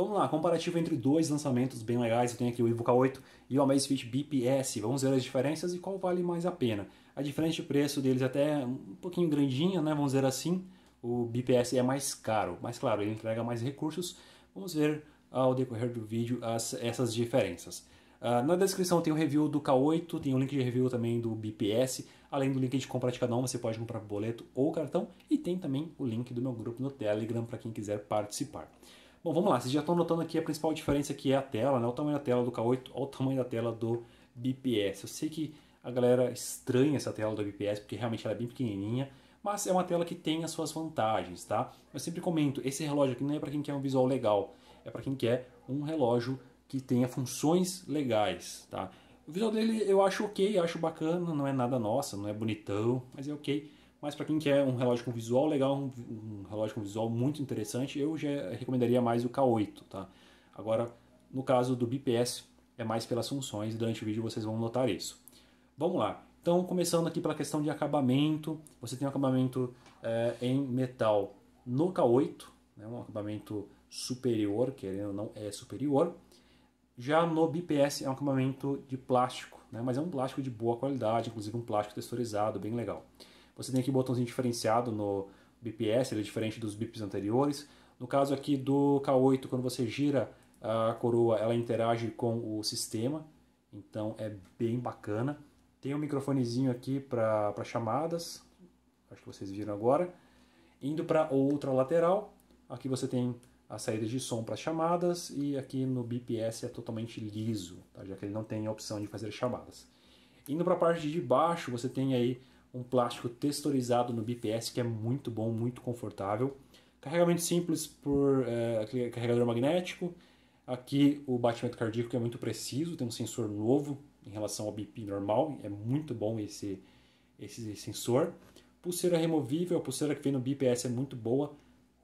Vamos lá, comparativo entre dois lançamentos bem legais. Eu tenho aqui o Evo K8 e o Amazfit BPS. Vamos ver as diferenças e qual vale mais a pena. A diferença de preço deles é até um pouquinho grandinha, né? Vamos dizer assim. O BPS é mais caro, mas claro, ele entrega mais recursos. Vamos ver ah, ao decorrer do vídeo as, essas diferenças. Uh, na descrição tem o review do K8, tem o link de review também do BPS, além do link de compra de cada um, você pode comprar boleto ou cartão, e tem também o link do meu grupo no Telegram para quem quiser participar. Bom, vamos lá, vocês já estão notando aqui a principal diferença que é a tela, né? o tamanho da tela do K8 ao tamanho da tela do BPS. Eu sei que a galera estranha essa tela do BPS, porque realmente ela é bem pequenininha, mas é uma tela que tem as suas vantagens, tá? Eu sempre comento, esse relógio aqui não é para quem quer um visual legal, é para quem quer um relógio que tenha funções legais, tá? O visual dele eu acho ok, acho bacana, não é nada nossa, não é bonitão, mas é ok. Mas para quem quer um relógio com visual legal, um, um, relógio com visual muito interessante, eu já recomendaria mais o K8, tá? Agora, no caso do BPS, é mais pelas funções, e durante o vídeo vocês vão notar isso. Vamos lá. Então, começando aqui pela questão de acabamento, você tem um acabamento é, em metal no K8, né, um acabamento superior, querendo ou não, é superior. Já no BPS é um acabamento de plástico, né, mas é um plástico de boa qualidade, inclusive um plástico texturizado, bem legal. Você tem aqui o botãozinho diferenciado no BPS, ele é diferente dos BIPs anteriores. No caso aqui do K8, quando você gira a coroa, ela interage com o sistema, então é bem bacana. Tem um microfonezinho aqui para chamadas, acho que vocês viram agora. Indo para outra lateral, aqui você tem a saída de som para chamadas e aqui no BPS é totalmente liso, tá? já que ele não tem a opção de fazer chamadas. Indo para a parte de baixo, você tem aí um plástico texturizado no BPS que é muito bom, muito confortável. Carregamento simples por é, carregador magnético. Aqui o batimento cardíaco é muito preciso, tem um sensor novo em relação ao BP normal, é muito bom esse, esse sensor. Pulseira removível, a pulseira que vem no BPS é muito boa.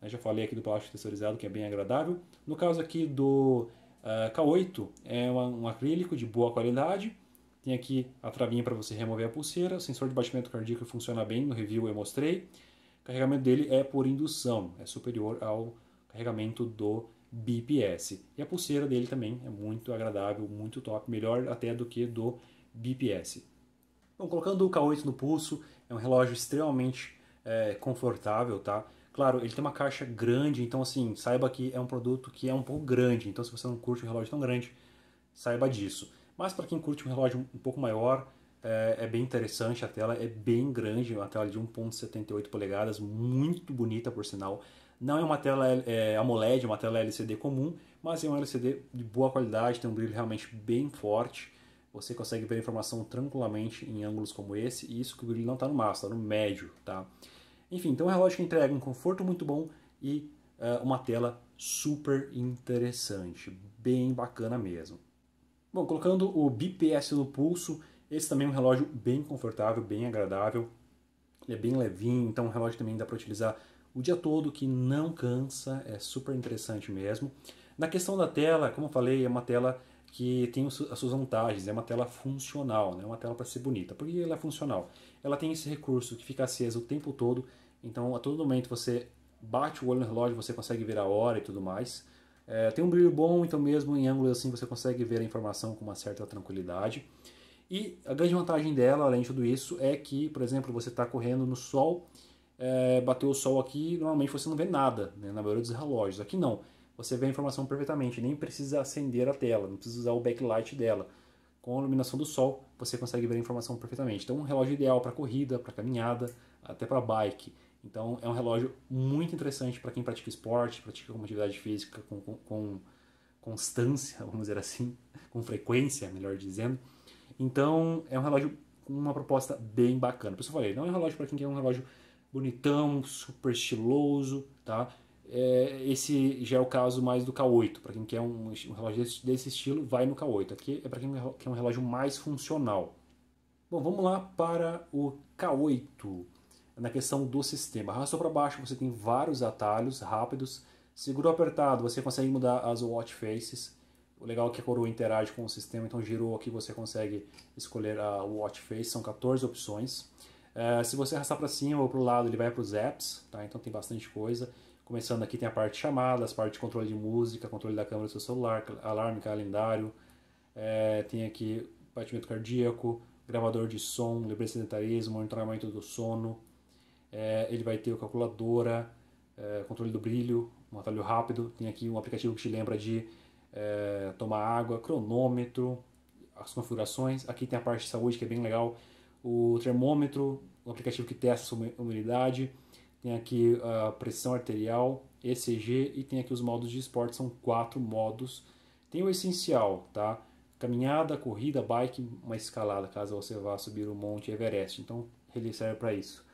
Eu né, já falei aqui do plástico texturizado que é bem agradável. No caso aqui do uh, K8, é, é um acrílico de boa qualidade tem aqui a travinha para você remover a pulseira. O sensor de batimento cardíaco funciona bem, no review eu mostrei. O carregamento dele é por indução, é superior ao carregamento do BPS. E a pulseira dele também é muito agradável, muito top, melhor até do que do BPS. Bom, colocando o K8 no pulso, é um relógio extremamente é, confortável, tá? Claro, ele tem uma caixa grande, então assim, saiba que é um produto que é um pouco grande. Então se você não curte um relógio tão grande, saiba disso. Mas para quem curte um relógio um pouco maior, é, é, bem interessante. A tela é bem grande, é uma tela de 1.78 polegadas, muito bonita por sinal. Não é uma tela é, AMOLED, é uma tela LCD comum, mas é um LCD de boa qualidade, tem um brilho realmente bem forte. Você consegue ver a informação tranquilamente em ângulos como esse, e isso que o brilho não está no máximo, está no médio, tá? Enfim, então é um relógio que entrega um conforto muito bom e uh, uma tela super interessante, bem bacana mesmo. Bom, colocando o BPS no pulso, esse também é um relógio bem confortável, bem agradável. Ele é bem levinho, então o relógio também dá para utilizar o dia todo, que não cansa, é super interessante mesmo. Na questão da tela, como eu falei, é uma tela que tem as suas vantagens, é uma tela funcional, né? é né? uma tela para ser bonita. Por que ela é funcional? Ela tem esse recurso que fica acesa o tempo todo, então a todo momento você bate o olho no relógio, você consegue ver a hora e tudo mais. É, tem um brilho bom, então mesmo em ângulos assim você consegue ver a informação com uma certa tranquilidade. E a grande vantagem dela, além de tudo isso, é que, por exemplo, você está correndo no sol, é, bateu o sol aqui, normalmente você não vê nada, né, na maioria dos relógios. Aqui não, você vê a informação perfeitamente, nem precisa acender a tela, não precisa usar o backlight dela. Com a iluminação do sol, você consegue ver a informação perfeitamente. Então, um relógio ideal para corrida, para caminhada, até para bike. Então é um relógio muito interessante para quem pratica esporte, pratica uma atividade física com, com, com, constância, vamos dizer assim, com frequência, melhor dizendo. Então é um relógio com uma proposta bem bacana. Por isso eu falei, não é um relógio para quem quer um relógio bonitão, super estiloso, tá? É, esse já é o caso mais do K8. Para quem quer um, um relógio desse, desse, estilo, vai no K8. Aqui é para quem quer um relógio mais funcional. Bom, vamos lá para o K8 na questão do sistema. Arrastou para baixo, você tem vários atalhos rápidos. Segurou apertado, você consegue mudar as watch faces. O legal é que a coroa interage com o sistema, então girou aqui você consegue escolher a watch face, são 14 opções. Uh, se você arrastar para cima ou para o lado, ele vai para os apps, tá? então tem bastante coisa. Começando aqui tem a parte de chamadas, parte de controle de música, controle da câmera do seu celular, alarme, calendário. Eh, tem aqui batimento cardíaco, gravador de som, de sedentarismo, monitoramento do sono, é, ele vai ter o calculadora, é, controle do brilho, um atalho rápido, tem aqui um aplicativo que te lembra de é, tomar água, cronômetro, as configurações, aqui tem a parte de saúde que é bem legal, o termômetro, o um aplicativo que testa a sua umidade, tem aqui a pressão arterial, ECG e tem aqui os modos de esporte, são quatro modos. Tem o essencial, tá? Caminhada, corrida, bike, uma escalada, caso você vá subir o Monte Everest. Então, ele serve para isso.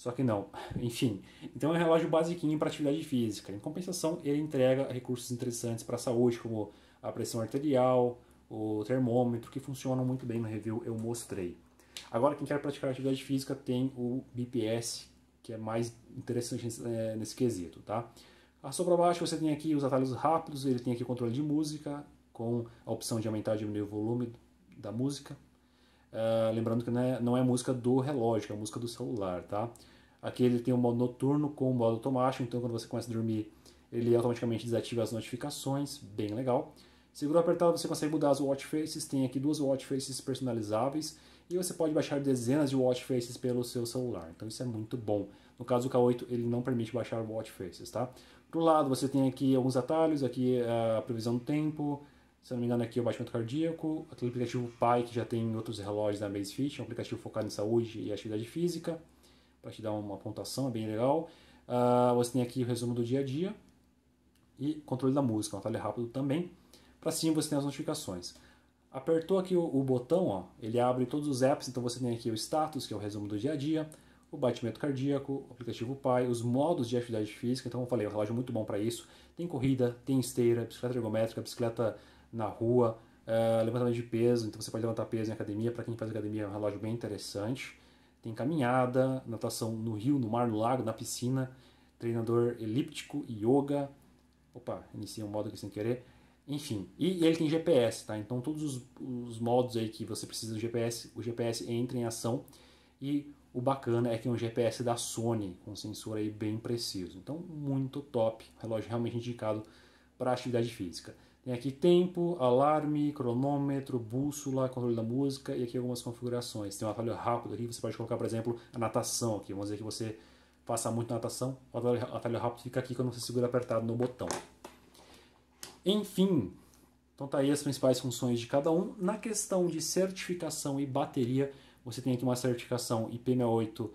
Só que não. Enfim, então é um relógio basiquinho para atividade física. Em compensação, ele entrega recursos interessantes para a saúde, como a pressão arterial, o termômetro, que funcionam muito bem no review, eu mostrei. Agora, quem quer praticar atividade física tem o BPS, que é mais interessante nesse é, quesito, tá? A sobra baixo, você tem aqui os atalhos rápidos, ele tem aqui o controle de música, com a opção de aumentar e diminuir o volume da música. Uh, lembrando que não é, não é música do relógio, é música do celular, tá? Aqui ele tem o um modo noturno com o modo automático, então quando você começa a dormir, ele automaticamente desativa as notificações, bem legal. segura apertado você consegue mudar as watch faces, tem aqui duas watch faces personalizáveis e você pode baixar dezenas de watch faces pelo seu celular, então isso é muito bom. No caso do K8 ele não permite baixar watch faces, tá? Pro lado você tem aqui alguns atalhos, aqui eh, a previsão do tempo, se não me engano aqui é o batimento cardíaco, aquele aplicativo Pai que já tem em outros relógios da Amazfit, é um aplicativo focado em saúde e atividade física para te dar uma pontuação, é bem legal. Uh, você tem aqui o resumo do dia a dia e controle da música, um atalho rápido também. Para cima você tem as notificações. Apertou aqui o, o, botão, ó, ele abre todos os apps, então você tem aqui o status, que é o resumo do dia a dia, o batimento cardíaco, o aplicativo Pai, os modos de atividade física, então eu falei, o relógio é muito bom para isso. Tem corrida, tem esteira, bicicleta ergométrica, bicicleta na rua, uh, levantamento de peso, então você pode levantar peso em academia, para quem faz academia é um relógio bem interessante. Tem caminhada, natação no rio, no mar, no lago, na piscina, treinador elíptico, yoga. Opa, iniciei um modo aqui sem querer. Enfim, e, ele tem GPS, tá? Então todos os, os modos aí que você precisa do GPS, o GPS entra em ação e o bacana é que é um GPS da Sony, com sensor aí bem preciso. Então, muito top, relógio realmente indicado para atividade física. Tem aqui tempo, alarme, cronômetro, bússola, controle da música e aqui algumas configurações. Tem um atalho rápido aqui, você pode colocar, por exemplo, a natação aqui. Vamos dizer que você faça muito natação, o atalho rápido fica aqui quando você segura apertado no botão. Enfim, então tá aí as principais funções de cada um. Na questão de certificação e bateria, você tem aqui uma certificação IP68,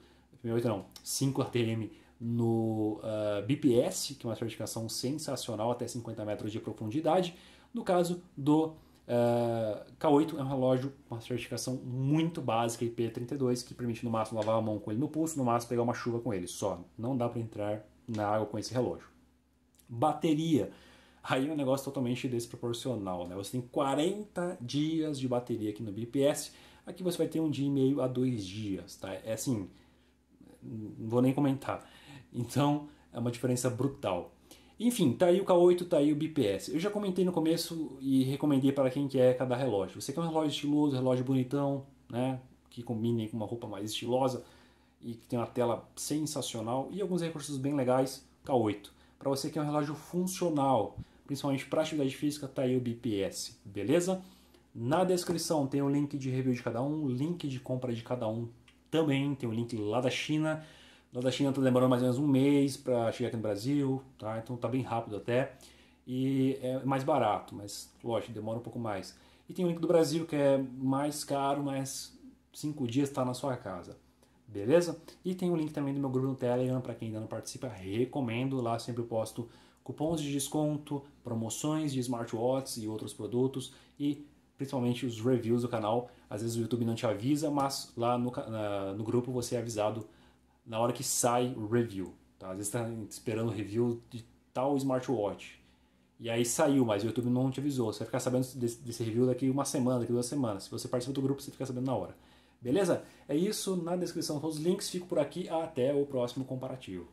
IP68 não, 5ATM no uh, ah, BPS, que é uma certificação sensacional até 50 metros de profundidade. No caso do uh, ah, K8, é um relógio com uma certificação muito básica IP32, que permite no máximo lavar a mão com ele no pulso, no máximo pegar uma chuva com ele. Só não dá para entrar na água com esse relógio. Bateria. Aí é um negócio totalmente desproporcional, né? Você tem 40 dias de bateria aqui no BPS, aqui você vai ter um dia e meio a dois dias, tá? É assim, não vou nem comentar então é uma diferença brutal. Enfim, tá aí o K8, tá aí o BPS. Eu já comentei no começo e recomendei para quem quer cada relógio. Você quer um relógio estiloso, relógio bonitão, né? Que combine com uma roupa mais estilosa e que tem uma tela sensacional e alguns recursos bem legais, K8. Para você que é um relógio funcional, principalmente para atividade física, tá aí o BPS, beleza? Na descrição tem o link de review de cada um, link de compra de cada um também, tem o link lá da China. Lá da China está demorando mais ou menos um mês para chegar aqui no Brasil, tá? Então tá bem rápido até. E é mais barato, mas lógico, demora um pouco mais. E tem o link do Brasil que é mais caro, mas 5 dias está na sua casa. Beleza? E tem o link também do meu grupo no Telegram, para quem ainda não participa, recomendo. Lá sempre posto cupons de desconto, promoções de smartwatches e outros produtos e principalmente os reviews do canal. Às vezes o YouTube não te avisa, mas lá no, na, no grupo você é avisado na hora que sai o review. Tá? Às vezes está esperando o review de tal smartwatch. E aí saiu, mas o YouTube não te avisou. Você vai ficar sabendo desse, desse review daqui uma semana, daqui duas semanas. Se você participa do grupo, você fica sabendo na hora. Beleza? É isso. Na descrição são os links. Fico por aqui. Até o próximo comparativo.